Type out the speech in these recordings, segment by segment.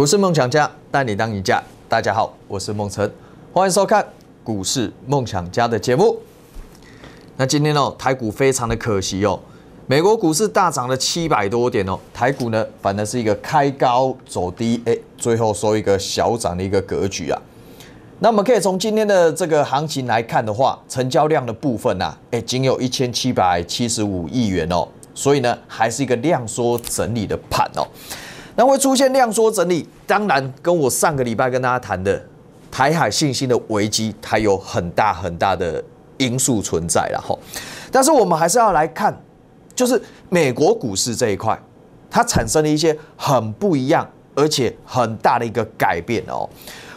股市梦想家带你当赢家，大家好，我是梦辰，欢迎收看股市梦想家的节目。那今天呢，台股非常的可惜哦，美国股市大涨了七百多点哦，台股呢反而是一个开高走低，哎，最后收一个小涨的一个格局啊。那我们可以从今天的这个行情来看的话，成交量的部分呢，哎，仅有一千七百七十五亿元哦，所以呢，还是一个量缩整理的盘哦。那会出现量缩整理，当然跟我上个礼拜跟大家谈的台海信心的危机，它有很大很大的因素存在了哈。但是我们还是要来看，就是美国股市这一块，它产生了一些很不一样而且很大的一个改变哦。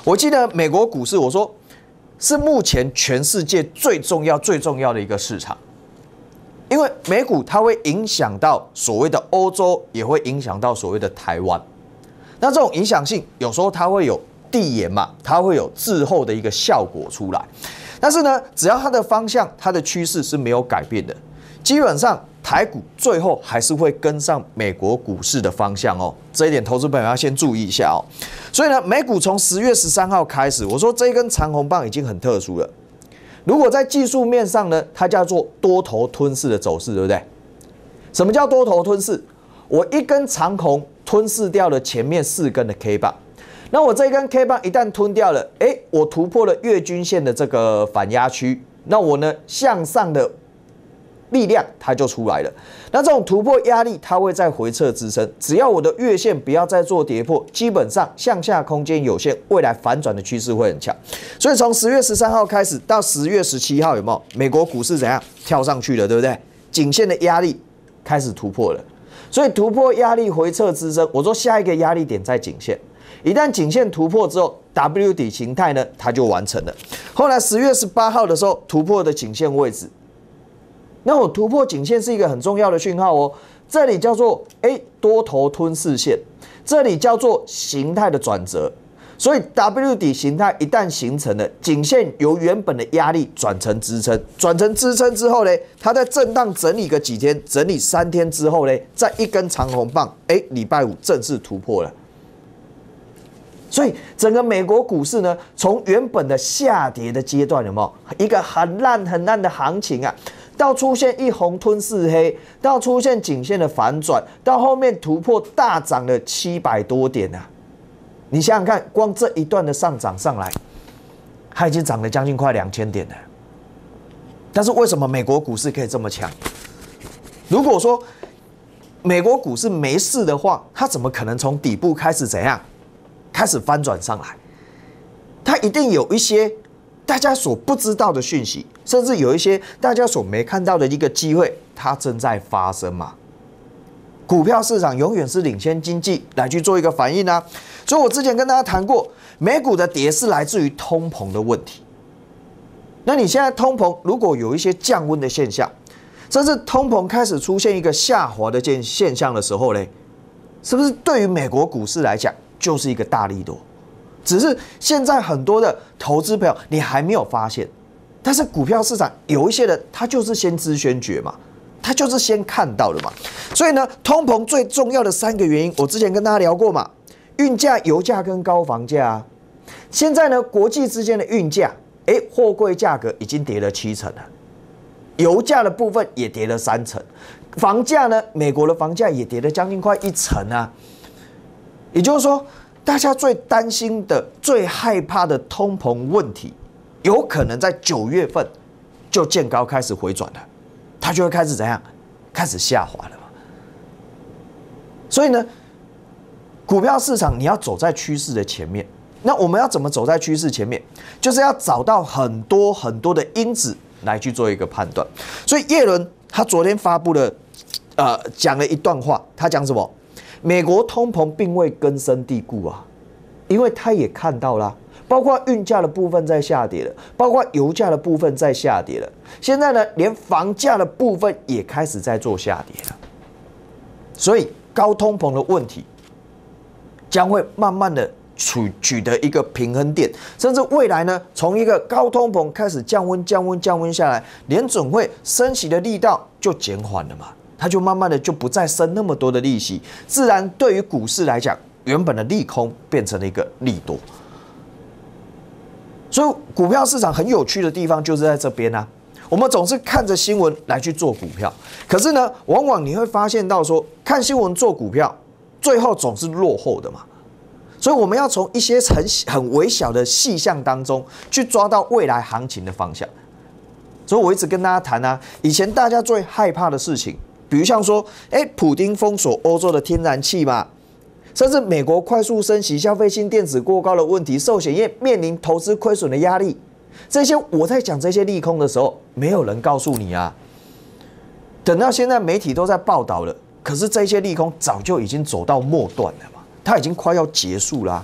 我记得美国股市，我说是目前全世界最重要最重要的一个市场。因为美股它会影响到所谓的欧洲，也会影响到所谓的台湾，那这种影响性有时候它会有递延嘛，它会有滞后的一个效果出来。但是呢，只要它的方向、它的趋势是没有改变的，基本上台股最后还是会跟上美国股市的方向哦。这一点投资朋友要先注意一下哦。所以呢，美股从十月十三号开始，我说这一根长红棒已经很特殊了。如果在技术面上呢，它叫做多头吞噬的走势，对不对？什么叫多头吞噬？我一根长红吞噬掉了前面四根的 K 棒，那我这根 K 棒一旦吞掉了，哎，我突破了月均线的这个反压区，那我呢向上的。力量它就出来了，那这种突破压力它会在回撤支撑，只要我的月线不要再做跌破，基本上向下空间有限，未来反转的趋势会很强。所以从十月十三号开始到十月十七号，有没有美国股市怎样跳上去的，对不对？颈线的压力开始突破了，所以突破压力回撤支撑，我说下一个压力点在颈线，一旦颈线突破之后，W 底形态呢它就完成了。后来十月十八号的时候突破的颈线位置。那我突破颈线是一个很重要的讯号哦，这里叫做哎多头吞噬线，这里叫做形态的转折。所以 W 底形态一旦形成了，颈线由原本的压力转成支撑，转成支撑之后呢，它在震荡整理个几天，整理三天之后呢，在一根长红棒，哎，礼拜五正式突破了。所以整个美国股市呢，从原本的下跌的阶段，有没有一个很烂很烂的行情啊？到出现一红吞四黑，到出现颈线的反转，到后面突破大涨了七百多点啊！你想想看，光这一段的上涨上来，它已经涨了将近快两千点了。但是为什么美国股市可以这么强？如果说美国股市没事的话，它怎么可能从底部开始怎样，开始翻转上来？它一定有一些。大家所不知道的讯息，甚至有一些大家所没看到的一个机会，它正在发生嘛。股票市场永远是领先经济来去做一个反应啊。所以我之前跟大家谈过，美股的跌是来自于通膨的问题。那你现在通膨如果有一些降温的现象，甚至通膨开始出现一个下滑的现现象的时候呢，是不是对于美国股市来讲就是一个大力多？只是现在很多的投资朋友你还没有发现，但是股票市场有一些人他就是先知先觉嘛，他就是先看到了嘛。所以呢，通膨最重要的三个原因，我之前跟大家聊过嘛，运价、油价跟高房价。现在呢，国际之间的运价，哎，货柜价格已经跌了七成了，油价的部分也跌了三成，房价呢，美国的房价也跌了将近快一成啊。也就是说。大家最担心的、最害怕的通膨问题，有可能在九月份就见高开始回转了，它就会开始怎样，开始下滑了嘛。所以呢，股票市场你要走在趋势的前面，那我们要怎么走在趋势前面？就是要找到很多很多的因子来去做一个判断。所以叶伦他昨天发布了，呃，讲了一段话，他讲什么？美国通膨并未根深蒂固啊，因为他也看到了，包括运价的部分在下跌了，包括油价的部分在下跌了，现在呢，连房价的部分也开始在做下跌了。所以高通膨的问题将会慢慢的取取得一个平衡点，甚至未来呢，从一个高通膨开始降温，降温，降温下来，连准会升息的力道就减缓了嘛。它就慢慢的就不再生那么多的利息，自然对于股市来讲，原本的利空变成了一个利多。所以股票市场很有趣的地方就是在这边啊。我们总是看着新闻来去做股票，可是呢，往往你会发现到说看新闻做股票，最后总是落后的嘛。所以我们要从一些很很微小的细项当中去抓到未来行情的方向。所以我一直跟大家谈啊，以前大家最害怕的事情。比如像说，哎，普丁封锁欧洲的天然气嘛，甚至美国快速升息、消费性电子过高的问题，寿险业面临投资亏损的压力，这些我在讲这些利空的时候，没有人告诉你啊。等到现在媒体都在报道了，可是这些利空早就已经走到末段了嘛，它已经快要结束啦。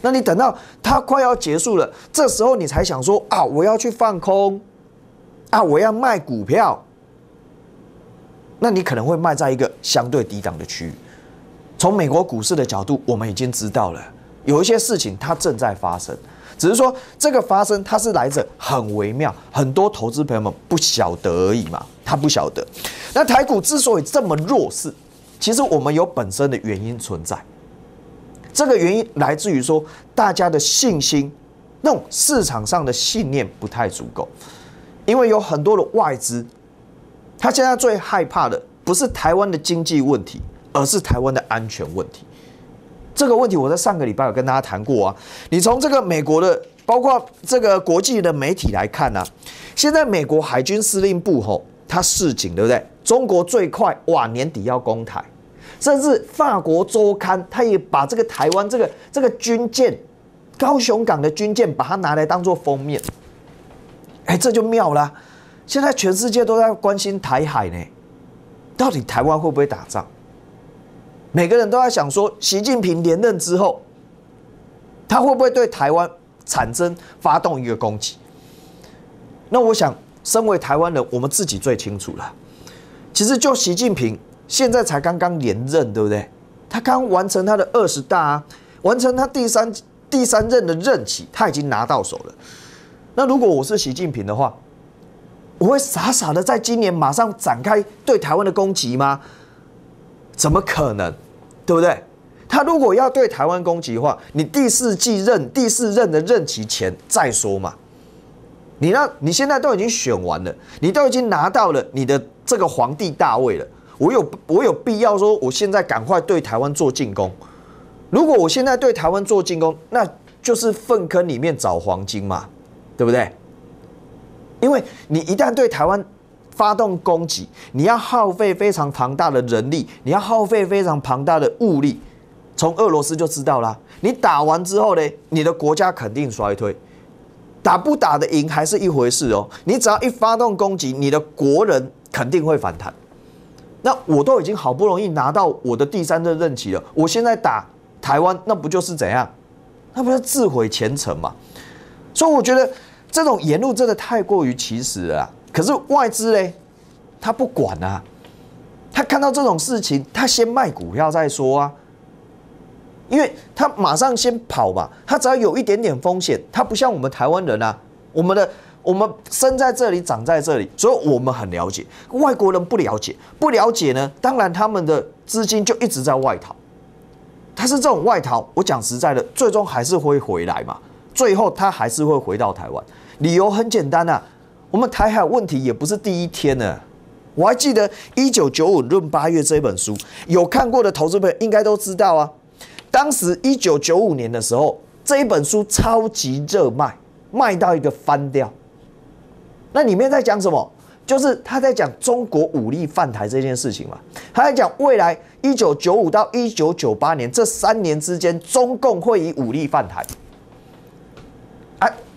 那你等到它快要结束了，这时候你才想说啊，我要去放空，啊，我要卖股票。那你可能会卖在一个相对低档的区域。从美国股市的角度，我们已经知道了有一些事情它正在发生，只是说这个发生它是来着很微妙，很多投资朋友们不晓得而已嘛，他不晓得。那台股之所以这么弱势，其实我们有本身的原因存在。这个原因来自于说大家的信心，那种市场上的信念不太足够，因为有很多的外资。他现在最害怕的不是台湾的经济问题，而是台湾的安全问题。这个问题我在上个礼拜有跟大家谈过啊。你从这个美国的，包括这个国际的媒体来看呢，现在美国海军司令部吼，他示警，对不对？中国最快哇，年底要攻台，甚至法国周刊他也把这个台湾这个这个军舰高雄港的军舰，把它拿来当做封面，哎，这就妙了。现在全世界都在关心台海呢，到底台湾会不会打仗？每个人都在想说，习近平连任之后，他会不会对台湾产生发动一个攻击？那我想，身为台湾人，我们自己最清楚了。其实，就习近平现在才刚刚连任，对不对？他刚完成他的二十大，完成他第三第三任的任期，他已经拿到手了。那如果我是习近平的话，我会傻傻的在今年马上展开对台湾的攻击吗？怎么可能，对不对？他如果要对台湾攻击的话，你第四季任第四任的任期前再说嘛。你让你现在都已经选完了，你都已经拿到了你的这个皇帝大位了，我有我有必要说我现在赶快对台湾做进攻？如果我现在对台湾做进攻，那就是粪坑里面找黄金嘛，对不对？因为你一旦对台湾发动攻击，你要耗费非常庞大的人力，你要耗费非常庞大的物力，从俄罗斯就知道啦。你打完之后呢，你的国家肯定衰退，打不打得赢还是一回事哦。你只要一发动攻击，你的国人肯定会反弹。那我都已经好不容易拿到我的第三任任期了，我现在打台湾，那不就是怎样？那不是自毁前程嘛？所以我觉得。这种言论真的太过于歧视了。可是外资嘞，他不管啊，他看到这种事情，他先卖股票再说啊，因为他马上先跑吧。他只要有一点点风险，他不像我们台湾人啊，我们的我们生在这里，长在这里，所以我们很了解。外国人不了解，不了解呢，当然他们的资金就一直在外逃。他是这种外逃，我讲实在的，最终还是会回来嘛。最后他还是会回到台湾。理由很简单呐，我们台海问题也不是第一天了。我还记得一九九五闰八月这本书，有看过的投资朋友应该都知道啊。当时一九九五年的时候，这一本书超级热卖，卖到一个翻掉。那里面在讲什么？就是他在讲中国武力犯台这件事情嘛。他在讲未来一九九五到一九九八年这三年之间，中共会以武力犯台。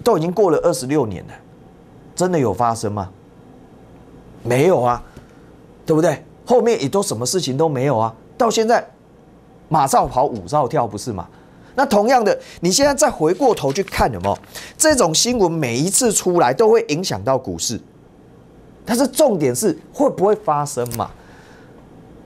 都已经过了二十六年了，真的有发生吗？没有啊，对不对？后面也都什么事情都没有啊。到现在马上跑舞兆跳不是吗？那同样的，你现在再回过头去看，有没有这种新闻？每一次出来都会影响到股市，但是重点是会不会发生嘛？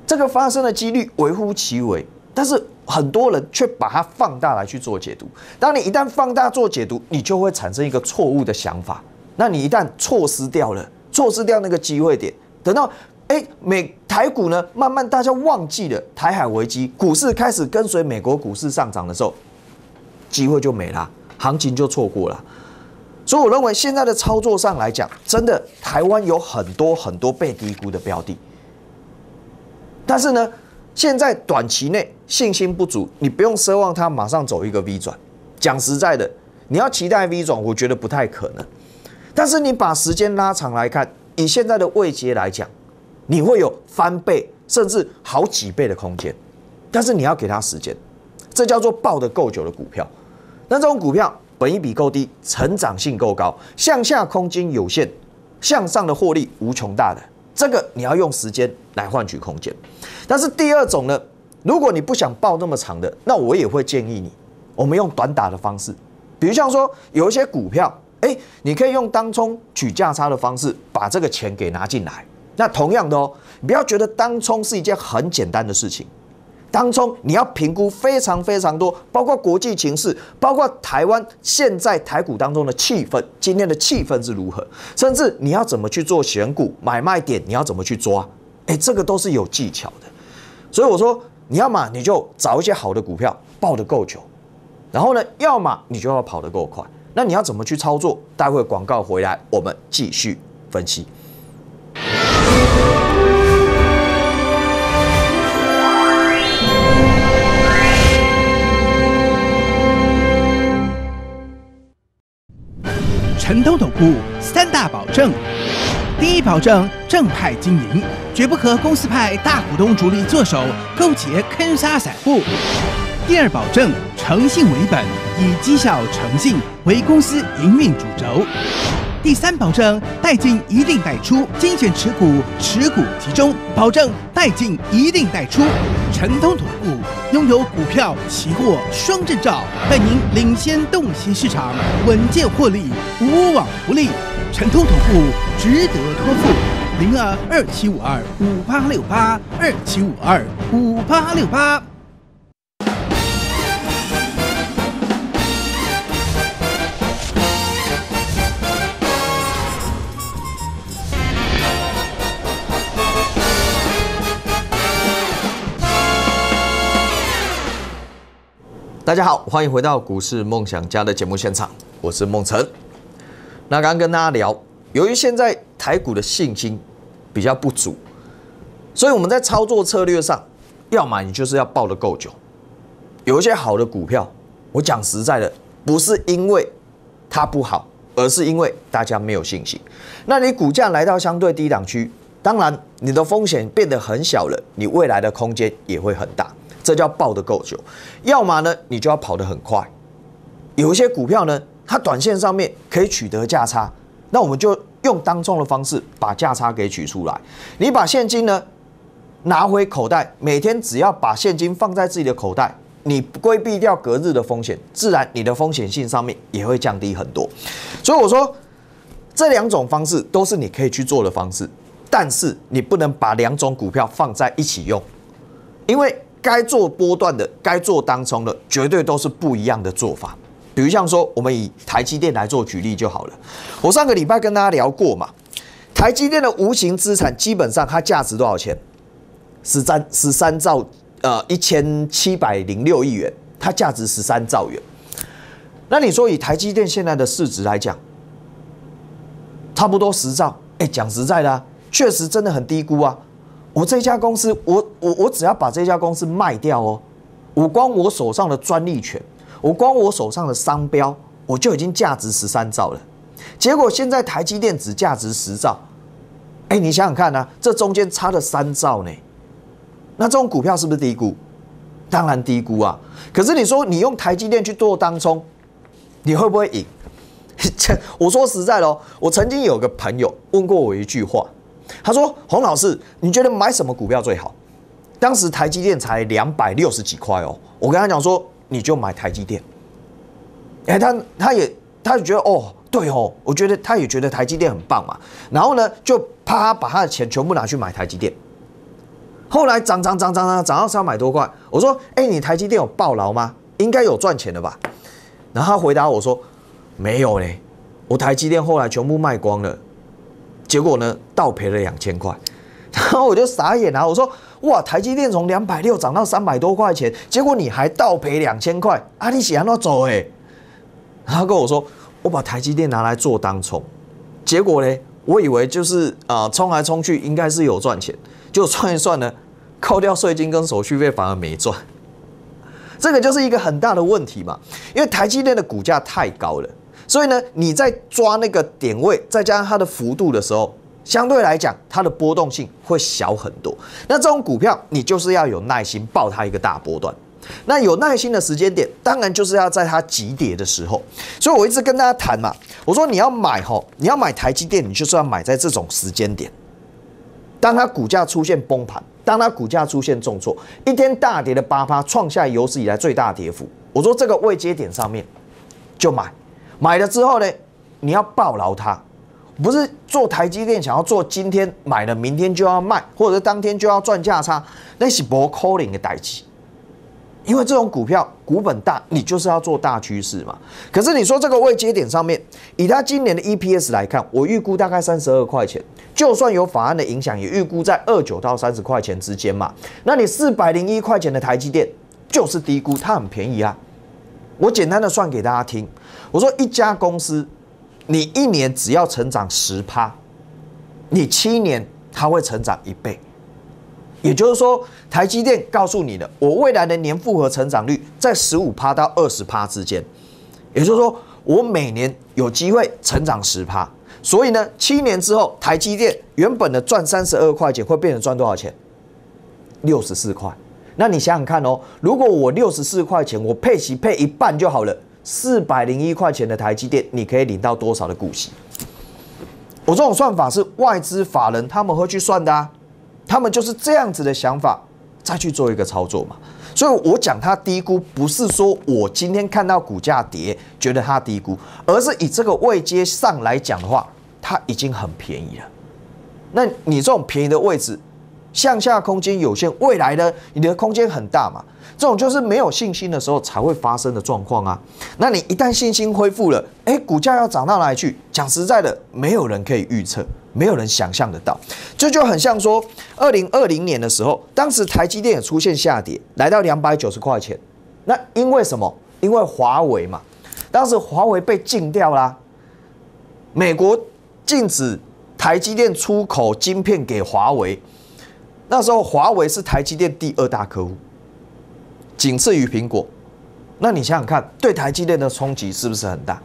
这个发生的几率微乎其微，但是。很多人却把它放大来去做解读。当你一旦放大做解读，你就会产生一个错误的想法。那你一旦错失掉了，错失掉那个机会点，等到哎美台股呢，慢慢大家忘记了台海危机，股市开始跟随美国股市上涨的时候，机会就没了，行情就错过了。所以我认为现在的操作上来讲，真的台湾有很多很多被低估的标的，但是呢。现在短期内信心不足，你不用奢望它马上走一个 V 转。讲实在的，你要期待 V 转，我觉得不太可能。但是你把时间拉长来看，以现在的位阶来讲，你会有翻倍甚至好几倍的空间。但是你要给它时间，这叫做抱得够久的股票。那这种股票，本一比够低，成长性够高，向下空间有限，向上的获利无穷大的。这个你要用时间来换取空间，但是第二种呢，如果你不想抱那么长的，那我也会建议你，我们用短打的方式，比如像说有一些股票，哎，你可以用当冲取价差的方式把这个钱给拿进来。那同样的哦，不要觉得当冲是一件很简单的事情。当中你要评估非常非常多，包括国际情势，包括台湾现在台股当中的气氛，今天的气氛是如何，甚至你要怎么去做选股、买卖点，你要怎么去抓，哎，这个都是有技巧的。所以我说，你要嘛你就找一些好的股票，抱得够久；然后呢，要么你就要跑得够快。那你要怎么去操作？待会广告回来，我们继续分析。城东赌窟三大保证：第一保证，正派经营，绝不和公司派大股东主力做手勾结坑杀散户；第二保证，诚信为本，以绩效诚信为公司营运主轴；第三保证，代进一定代出，精选持股，持股集中，保证代进一定代出。陈通总部拥有股票、期货双证照，带您领先洞悉市场，稳健获利，无往不利。陈通总部值得托付，零二二七五二五八六八二七五二五八六八。大家好，欢迎回到股市梦想家的节目现场，我是梦辰。那刚刚跟大家聊，由于现在台股的信心比较不足，所以我们在操作策略上，要么你就是要抱的够久。有一些好的股票，我讲实在的，不是因为它不好，而是因为大家没有信心。那你股价来到相对低档区，当然你的风险变得很小了，你未来的空间也会很大。这叫抱得够久，要么呢，你就要跑得很快。有一些股票呢，它短线上面可以取得价差，那我们就用当中的方式把价差给取出来。你把现金呢拿回口袋，每天只要把现金放在自己的口袋，你规避掉隔日的风险，自然你的风险性上面也会降低很多。所以我说，这两种方式都是你可以去做的方式，但是你不能把两种股票放在一起用，因为。该做波段的，该做当冲的，绝对都是不一样的做法。比如像说，我们以台积电来做举例就好了。我上个礼拜跟大家聊过嘛，台积电的无形资产基本上它价值多少钱？十三十三兆呃一千七百零六亿元，它价值十三兆元。那你说以台积电现在的市值来讲，差不多十兆。哎，讲实在的，确实真的很低估啊。我这家公司，我我我只要把这家公司卖掉哦，我光我手上的专利权，我光我手上的商标，我就已经价值十三兆了。结果现在台积电只价值十兆，哎，你想想看呐，这中间差了三兆呢。那这种股票是不是低估？当然低估啊。可是你说你用台积电去做当冲，你会不会赢？我说实在喽，我曾经有个朋友问过我一句话。他说：“洪老师，你觉得买什么股票最好？”当时台积电才两百六十几块哦。我跟他讲说：“你就买台积电。”哎，他他也他就觉得哦，对哦，我觉得他也觉得台积电很棒嘛。然后呢，就啪把他的钱全部拿去买台积电。后来涨涨涨涨涨涨到三百多块。我说：“哎，你台积电有暴牢吗？应该有赚钱的吧？”然后他回答我说：“没有嘞，我台积电后来全部卖光了。”结果呢，倒赔了两千块，然后我就傻眼啊！我说哇，台积电从两百六涨到三百多块钱，结果你还倒赔两千块，啊，你喜欢诺走哎！他跟我说，我把台积电拿来做当冲，结果呢，我以为就是啊，冲来冲去应该是有赚钱，就算一算呢，扣掉税金跟手续费，反而没赚。这个就是一个很大的问题嘛，因为台积电的股价太高了。所以呢，你在抓那个点位，再加上它的幅度的时候，相对来讲，它的波动性会小很多。那这种股票，你就是要有耐心抱它一个大波段。那有耐心的时间点，当然就是要在它急跌的时候。所以我一直跟大家谈嘛，我说你要买哈，你要买台积电，你就是要买在这种时间点，当它股价出现崩盘，当它股价出现重挫，一天大跌的八趴，创下有史以来最大跌幅。我说这个位阶点上面就买。买了之后呢，你要抱牢它，不是做台积电想要做今天买了明天就要卖，或者是当天就要赚价差那是博 calling 的代际。因为这种股票股本大，你就是要做大趋势嘛。可是你说这个位接点上面，以它今年的 EPS 来看，我预估大概三十二块钱，就算有法案的影响，也预估在二九到三十块钱之间嘛。那你四百零一块钱的台积电就是低估，它很便宜啊。我简单的算给大家听。我说一家公司，你一年只要成长十趴，你七年它会成长一倍。也就是说，台积电告诉你的，我未来的年复合成长率在十五趴到二十趴之间。也就是说，我每年有机会成长十趴，所以呢，七年之后，台积电原本的赚三十二块钱会变成赚多少钱？六十四块。那你想想看哦，如果我六十四块钱，我配息配一半就好了。四百零一块钱的台积电，你可以领到多少的股息？我这种算法是外资法人他们会去算的啊，他们就是这样子的想法，再去做一个操作嘛。所以我讲它低估，不是说我今天看到股价跌，觉得它低估，而是以这个位阶上来讲的话，它已经很便宜了。那你这种便宜的位置，向下空间有限，未来呢，你的空间很大嘛。这种就是没有信心的时候才会发生的状况啊！那你一旦信心恢复了，哎，股价要涨到哪里去？讲实在的，没有人可以预测，没有人想象得到。这就很像说，二零二零年的时候，当时台积电也出现下跌，来到两百九十块钱。那因为什么？因为华为嘛，当时华为被禁掉啦，美国禁止台积电出口晶片给华为。那时候华为是台积电第二大客户。仅次于苹果，那你想想看，对台积电的冲击是不是很大？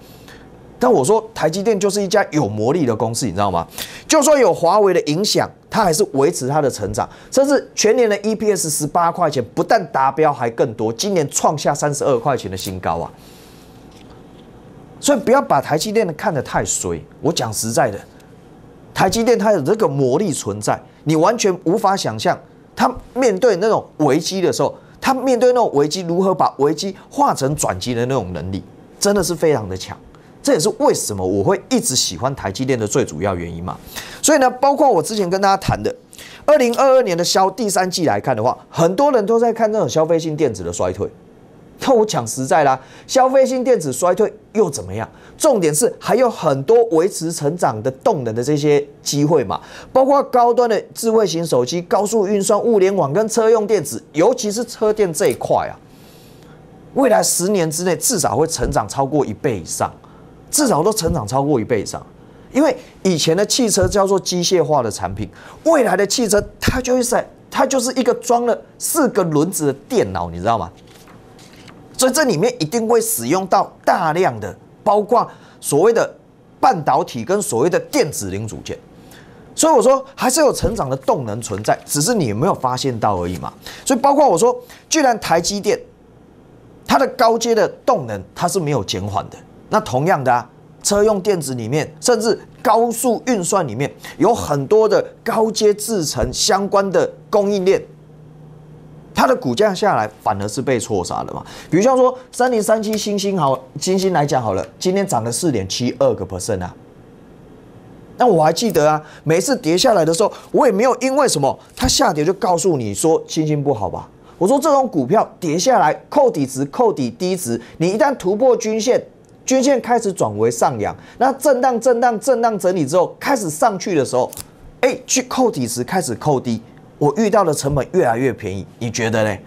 但我说台积电就是一家有魔力的公司，你知道吗？就算有华为的影响，它还是维持它的成长，甚至全年的 EPS 十八块钱，不但达标，还更多，今年创下三十二块钱的新高啊！所以不要把台积电的看得太衰，我讲实在的，台积电它有这个魔力存在，你完全无法想象它面对那种危机的时候。他面对那种危机，如何把危机化成转机的那种能力，真的是非常的强。这也是为什么我会一直喜欢台积电的最主要原因嘛。所以呢，包括我之前跟大家谈的，二零二二年的消第三季来看的话，很多人都在看这种消费性电子的衰退。那我讲实在啦，消费性电子衰退又怎么样？重点是还有很多维持成长的动能的这些机会嘛，包括高端的智慧型手机、高速运算、物联网跟车用电子，尤其是车电这一块啊，未来十年之内至少会成长超过一倍以上，至少都成长超过一倍以上，因为以前的汽车叫做机械化的产品，未来的汽车它就是它就是一个装了四个轮子的电脑，你知道吗？所以这里面一定会使用到大量的，包括所谓的半导体跟所谓的电子零组件。所以我说还是有成长的动能存在，只是你没有发现到而已嘛。所以包括我说，既然台积电它的高阶的动能它是没有减缓的，那同样的啊，车用电子里面，甚至高速运算里面，有很多的高阶制程相关的供应链。它的股价下来反而是被错杀的嘛？比如像说三零三七星星好，星星来讲好了，今天涨了四点七二个 percent 啊。那我还记得啊，每次跌下来的时候，我也没有因为什么它下跌就告诉你说星星不好吧。我说这种股票跌下来，扣底值，扣底低值，你一旦突破均线，均线开始转为上扬，那震荡震荡震荡整理之后，开始上去的时候，哎，去扣底值，开始扣低。我遇到的成本越来越便宜，你觉得呢？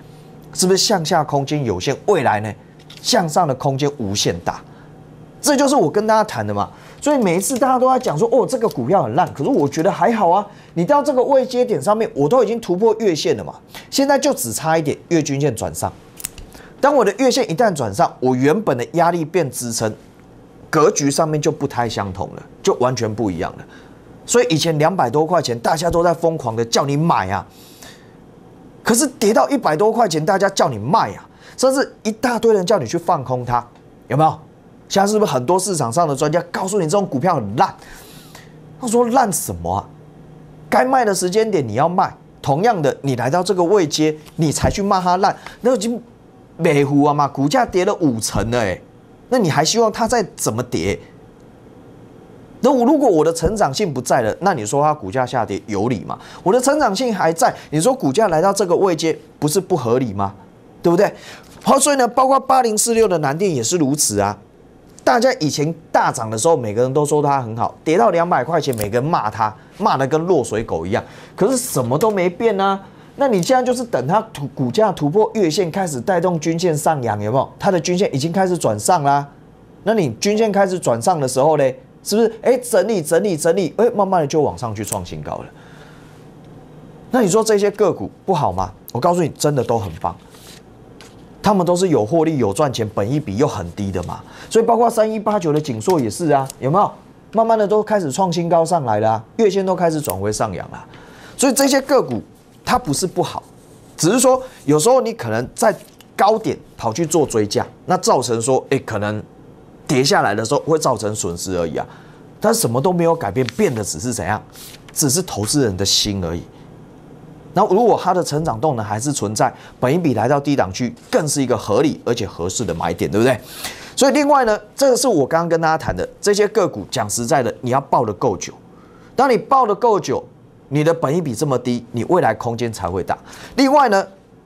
是不是向下空间有限？未来呢？向上的空间无限大，这就是我跟大家谈的嘛。所以每一次大家都在讲说哦，这个股票很烂，可是我觉得还好啊。你到这个位阶点上面，我都已经突破月线了嘛。现在就只差一点月均线转上。当我的月线一旦转上，我原本的压力变支撑，格局上面就不太相同了，就完全不一样了。所以以前两百多块钱，大家都在疯狂的叫你买啊。可是跌到一百多块钱，大家叫你卖啊，甚至一大堆人叫你去放空它，有没有？现在是不是很多市场上的专家告诉你这种股票很烂？他说烂什么啊？该卖的时间点你要卖。同样的，你来到这个位阶，你才去骂它烂，那已经没糊啊嘛，股价跌了五成了，哎，那你还希望它再怎么跌？那我如果我的成长性不在了，那你说它股价下跌有理吗？我的成长性还在，你说股价来到这个位阶不是不合理吗？对不对？好，所以呢，包括八零四六的南电也是如此啊。大家以前大涨的时候，每个人都说它很好，跌到两百块钱，每个人骂它，骂得跟落水狗一样，可是什么都没变啊。那你现在就是等它突股价突破月线，开始带动均线上扬，有没有？它的均线已经开始转上啦。那你均线开始转上的时候呢？是不是？哎，整理整理整理，哎，慢慢的就往上去创新高了。那你说这些个股不好吗？我告诉你，真的都很棒。他们都是有获利、有赚钱，本益比又很低的嘛。所以包括三一八九的紧硕也是啊，有没有？慢慢的都开始创新高上来了，月线都开始转回上扬了。所以这些个股它不是不好，只是说有时候你可能在高点跑去做追加，那造成说，哎，可能。跌下来的时候会造成损失而已啊，但什么都没有改变，变的只是怎样，只是投资人的心而已。那如果它的成长动能还是存在，本一比来到低档区，更是一个合理而且合适的买点，对不对？所以另外呢，这个是我刚刚跟大家谈的这些个股，讲实在的，你要抱得够久。当你抱得够久，你的本一比这么低，你未来空间才会大。另外呢？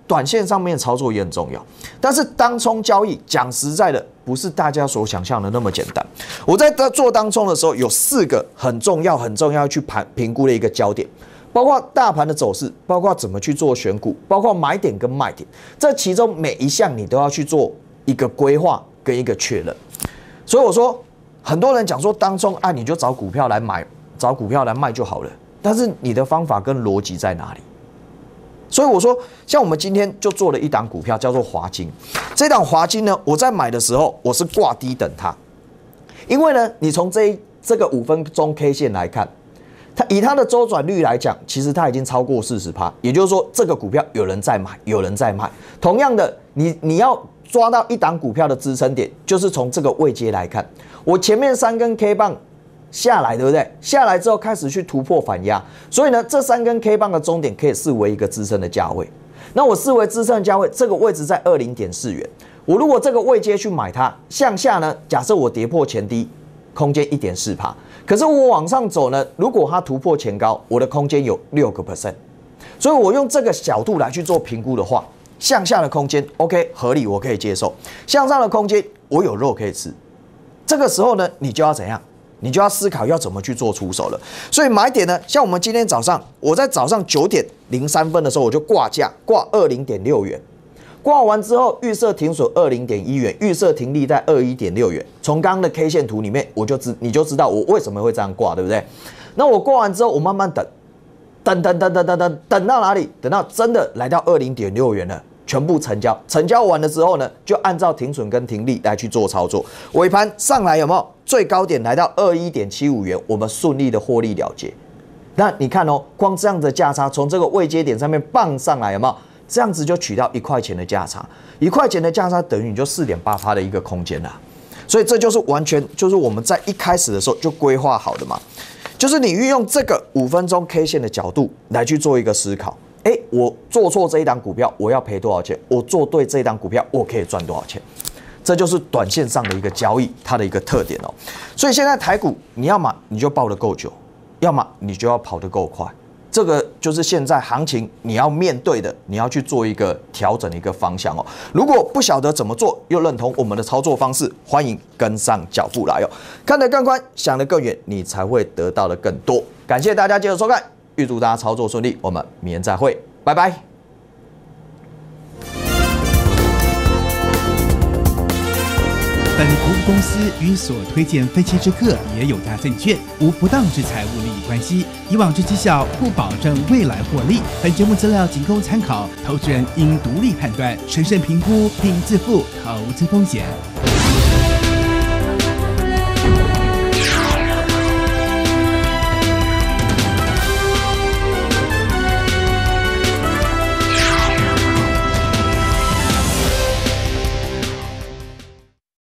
短线上面操作也很重要，但是当冲交易讲实在的，不是大家所想象的那么简单。我在做当冲的时候，有四个很重要、很重要去盘评估的一个焦点，包括大盘的走势，包括怎么去做选股，包括买点跟卖点。这其中每一项你都要去做一个规划跟一个确认。所以我说，很多人讲说当中啊，你就找股票来买，找股票来卖就好了。但是你的方法跟逻辑在哪里？所以我说，像我们今天就做了一档股票，叫做华金。这档华金呢，我在买的时候，我是挂低等它，因为呢，你从这这个五分钟 K 线来看，它以它的周转率来讲，其实它已经超过四十趴。也就是说，这个股票有人在买，有人在卖。同样的，你你要抓到一档股票的支撑点，就是从这个位阶来看，我前面三根 K 棒。下来对不对？下来之后开始去突破反压，所以呢，这三根 K 棒的终点可以视为一个支撑的价位。那我视为支撑的价位，这个位置在二零点四元。我如果这个位阶去买它，向下呢，假设我跌破前低，空间一点四帕。可是我往上走呢，如果它突破前高，我的空间有六个 percent。所以我用这个角度来去做评估的话，向下的空间 OK 合理，我可以接受。向上的空间我有肉可以吃。这个时候呢，你就要怎样？你就要思考要怎么去做出手了。所以买点呢，像我们今天早上，我在早上九点零三分的时候，我就挂价挂二零点六元，挂完之后预设停损二零点一元，预设停利在二一点六元。从刚刚的 K 线图里面，我就知你就知道我为什么会这样挂，对不对？那我挂完之后，我慢慢等，等等等等等等，等到哪里？等到真的来到二零点六元了。全部成交，成交完了之后呢，就按照停损跟停利来去做操作。尾盘上来有没有最高点来到二一点七五元，我们顺利的获利了结。那你看哦，光这样的价差从这个位接点上面棒上来有没有？这样子就取到一块钱的价差，一块钱的价差等于你就四点八八的一个空间呐。所以这就是完全就是我们在一开始的时候就规划好的嘛，就是你运用这个五分钟 K 线的角度来去做一个思考。哎，我做错这一档股票，我要赔多少钱？我做对这一档股票，我可以赚多少钱？这就是短线上的一个交易，它的一个特点哦。所以现在台股，你要么你就抱得够久，要么你就要跑得够快。这个就是现在行情你要面对的，你要去做一个调整的一个方向哦。如果不晓得怎么做，又认同我们的操作方式，欢迎跟上脚步来哦。看得更宽，想得更远，你才会得到的更多。感谢大家接着收看。预祝大家操作顺利，我们明天再会，拜拜。本服务公司与所推荐分期之客也有大证券无不当之财务利益关系，以往之绩效不保证未来获利。本节目资料仅供参考，投资人应独立判断、审慎评估并自负投资风险。